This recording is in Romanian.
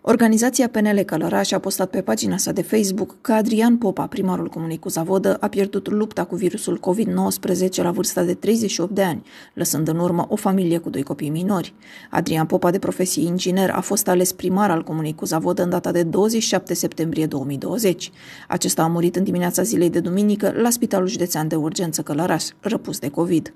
Organizația PNL Călăraș a postat pe pagina sa de Facebook că Adrian Popa, primarul comunei cu Zavodă, a pierdut lupta cu virusul COVID-19 la vârsta de 38 de ani, lăsând în urmă o familie cu doi copii minori. Adrian Popa, de profesie inginer, a fost ales primar al comunei cu Zavodă în data de 27 septembrie 2020. Acesta a murit în dimineața zilei de duminică la Spitalul Județean de Urgență Călăraș, răpus de COVID.